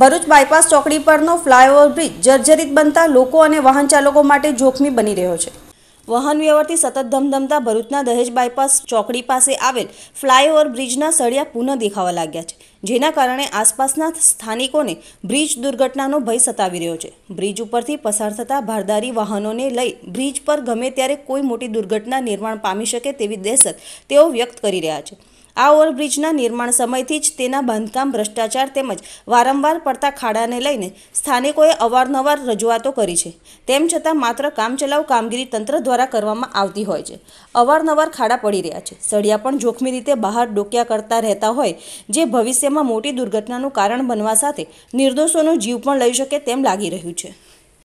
Bharuch bypass ચોકડી પરનો flyover bridge જર્જરિત બનતા લોકો અને વાહન ચાલકો માટે જોખમી બની રહ્યો છે વાહન વ્યવહારથી સતત ધમધમતા ભરૂચના દહેજ બાયપાસ ચોકડી પાસે આવેલ ફ્લાયઓવર બ્રિજના સળિયા પુનઃ દેખાવા લાગ્યા છે જેના કારણે આસપાસના સ્થાનિકોને બ્રિજ દુર્ઘટનાનો ભય સતાવી રહ્યો છે બ્રિજ ઉપરથી પસાર થતા ભારદારી વાહનોને લઈ બ્રિજ પર ગમે ત્યારે કોઈ મોટી દુર્ઘટના નિર્માણ પામી શકે તેવી દહેશત તેઓ વ્યક્ત કરી રહ્યા છે આ ઓવરબ્રિજના નિર્માણ સમયથી જ તેના બાંધકામ ભ્રષ્ટાચાર તેમજ વારંવાર પડતા ખાડાને લઈને સ્થાનિકોએ અવારનવાર રજૂઆતો કરી છે તેમ છતાં માત્ર કામચલાઉ કામગીરી તંત્ર દ્વારા કરવામાં આવતી હોય છે અવારનવાર ખાડા પડી રહ્યા છે સળિયા પણ જોખમી રીતે બહાર ડોક્યા કરતા રહેતા હોય જે ભવિષ્યમાં મોટી દુર્ઘટનાનું કારણ બનવા સાથે નિર્દોષોનો જીવ પણ લઈ શકે તેમ લાગી રહ્યું છે